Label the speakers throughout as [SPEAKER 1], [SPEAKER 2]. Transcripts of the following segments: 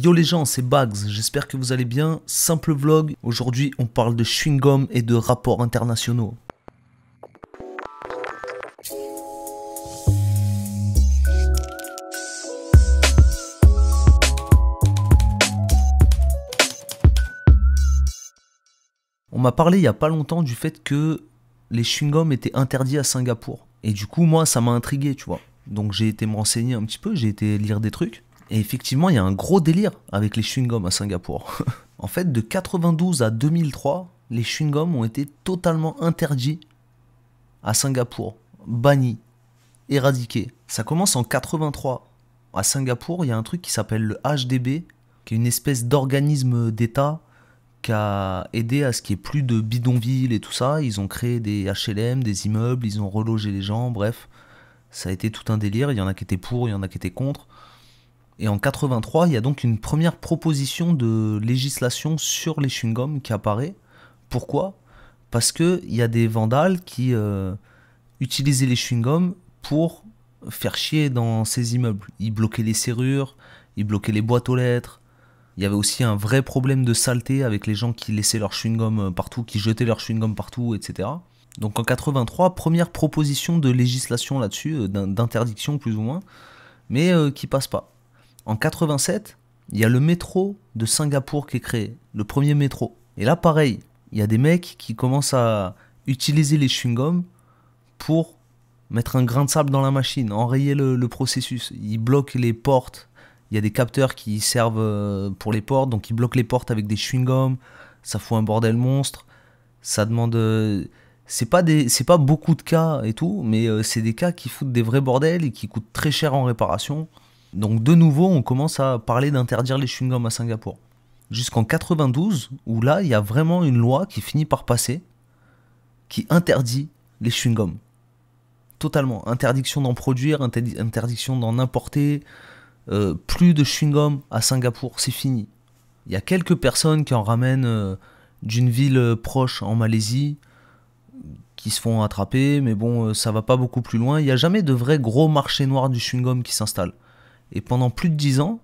[SPEAKER 1] Yo les gens, c'est Bags, j'espère que vous allez bien. Simple vlog, aujourd'hui on parle de chewing-gum et de rapports internationaux. On m'a parlé il n'y a pas longtemps du fait que les chewing-gums étaient interdits à Singapour. Et du coup, moi, ça m'a intrigué, tu vois. Donc j'ai été me renseigner un petit peu, j'ai été lire des trucs. Et effectivement, il y a un gros délire avec les chewing-gums à Singapour. en fait, de 92 à 2003, les chewing-gums ont été totalement interdits à Singapour, bannis, éradiqués. Ça commence en 83. À Singapour, il y a un truc qui s'appelle le HDB, qui est une espèce d'organisme d'État qui a aidé à ce qu'il n'y ait plus de bidonvilles et tout ça. Ils ont créé des HLM, des immeubles, ils ont relogé les gens, bref. Ça a été tout un délire. Il y en a qui étaient pour, il y en a qui étaient contre. Et en 83, il y a donc une première proposition de législation sur les chewing-gums qui apparaît. Pourquoi Parce qu'il y a des vandales qui euh, utilisaient les chewing-gums pour faire chier dans ces immeubles. Ils bloquaient les serrures, ils bloquaient les boîtes aux lettres. Il y avait aussi un vrai problème de saleté avec les gens qui laissaient leurs chewing gums euh, partout, qui jetaient leurs chewing gums partout, etc. Donc en 83, première proposition de législation là-dessus, euh, d'interdiction plus ou moins, mais qui qui passe pas. En 87, il y a le métro de Singapour qui est créé, le premier métro. Et là, pareil, il y a des mecs qui commencent à utiliser les chewing-gums pour mettre un grain de sable dans la machine, enrayer le, processus. Ils bloquent les portes. Il y a des capteurs qui servent euh, pour les portes, donc ils bloquent les portes avec des chewing-gums. Ça fout un bordel monstre. Ça demande. Euh, c'est pas des, c'est pas beaucoup de cas et tout, mais euh, c'est des cas qui foutent des vrais bordels et qui coûtent très cher en réparation. Donc de nouveau, on commence à parler d'interdire les chewing-gums à Singapour. Jusqu'en 92, où là, il y a vraiment une loi qui finit par passer, qui interdit les chewing-gums. Totalement. Interdiction d'en produire, interdiction d'en importer. Euh, plus de chewing gums à Singapour, c'est fini. Il y a quelques personnes qui en ramènent euh, d'une ville euh, proche en Malaisie, qui se font attraper, mais bon, ça va pas beaucoup plus loin. Il n'y a jamais de vrai gros marché noir du chewing-gum qui s'installe. Et pendant plus de 10 ans,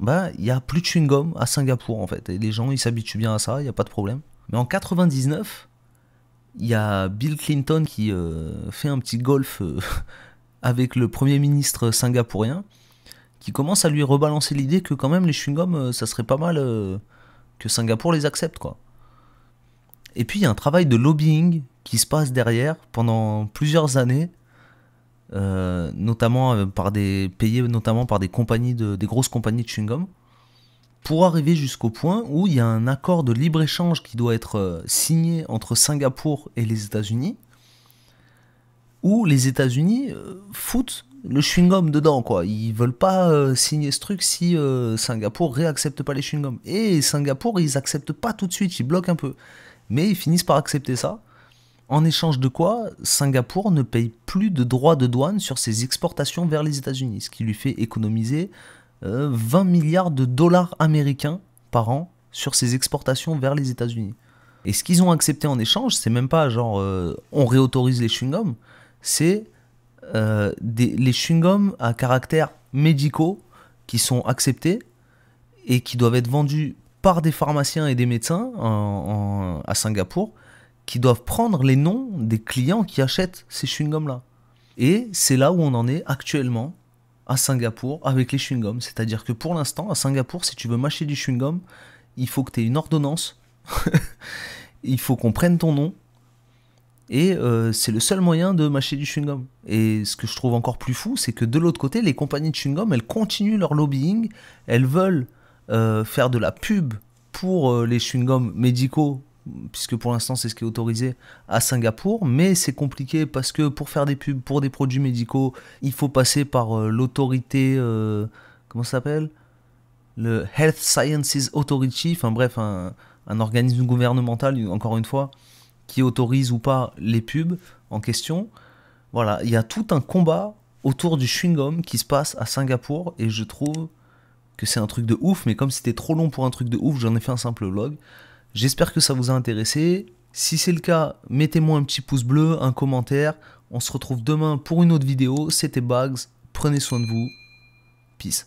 [SPEAKER 1] bah, il n'y a plus de chewing-gum à Singapour, en fait. Et les gens, ils s'habituent bien à ça, il n'y a pas de problème. Mais en 99, il y a Bill Clinton qui euh, fait un petit golf euh, avec le premier ministre singapourien, qui commence à lui rebalancer l'idée que quand même les chewing-gums, euh, ça serait pas mal que Singapour les accepte, quoi. Et puis il y a un travail de lobbying qui se passe derrière pendant plusieurs années euh, notamment euh, par des payés notamment par des compagnies des grosses compagnies de chewing-gum, pour arriver jusqu'au point où il y a un accord de libre échange qui doit être euh, signé entre Singapour et les États-Unis, où les États-Unis foutent le chewing-gum dedans, quoi. Ils veulent pas signer ce truc si Singapour réaccepte pas les chewing-gums. Et Singapour, ils acceptent pas tout de suite, ils bloquent un peu. Mais ils finissent par accepter ça. En échange de quoi, Singapour ne paye plus de droits de douane sur ses exportations vers les États-Unis, ce qui lui fait économiser 20 euh, milliards de dollars américains par an sur ses exportations vers les États-Unis. Et ce qu'ils ont accepté en échange, c'est même pas genre euh, on réautorise les chewing-gums, c'est euh, les chewing-gums à caractère médicaux qui sont acceptés et qui doivent être vendus par des pharmaciens et des médecins à Singapour qui doivent prendre les noms des clients qui achètent ces chewing-gums-là. Et c'est là où on en est actuellement à Singapour avec les chewing-gums. C'est-à-dire que pour l'instant, à Singapour, si tu veux mâcher du chewing-gum, il faut que tu aies une ordonnance. il faut qu'on prenne ton nom. Et euh, c'est le seul moyen de mâcher du chewing-gum. Et ce que je trouve encore plus fou, c'est que de l'autre côté, les compagnies de chewing-gum, elles continuent leur lobbying. Elles veulent euh, faire de la pub pour euh, les chewing-gums médicaux puisque pour l'instant c'est ce qui est autorisé à Singapour, mais c'est compliqué parce que pour faire des pubs pour des produits médicaux, il faut passer par euh, l'autorité, euh, comment ça s'appelle Le Health Sciences Authority, enfin bref, un, un, organisme gouvernemental, encore une fois, qui autorise ou pas les pubs en question. Voilà, il y a tout un combat autour du chewing-gum qui se passe à Singapour et je trouve que c'est un truc de ouf, mais comme c'était trop long pour un truc de ouf, j'en ai fait un simple vlog. J'espère que ça vous a intéressé. Si c'est le cas, mettez-moi un petit pouce bleu, un commentaire. On se retrouve demain pour une autre vidéo. C'était Bags. Prenez soin de vous. Peace.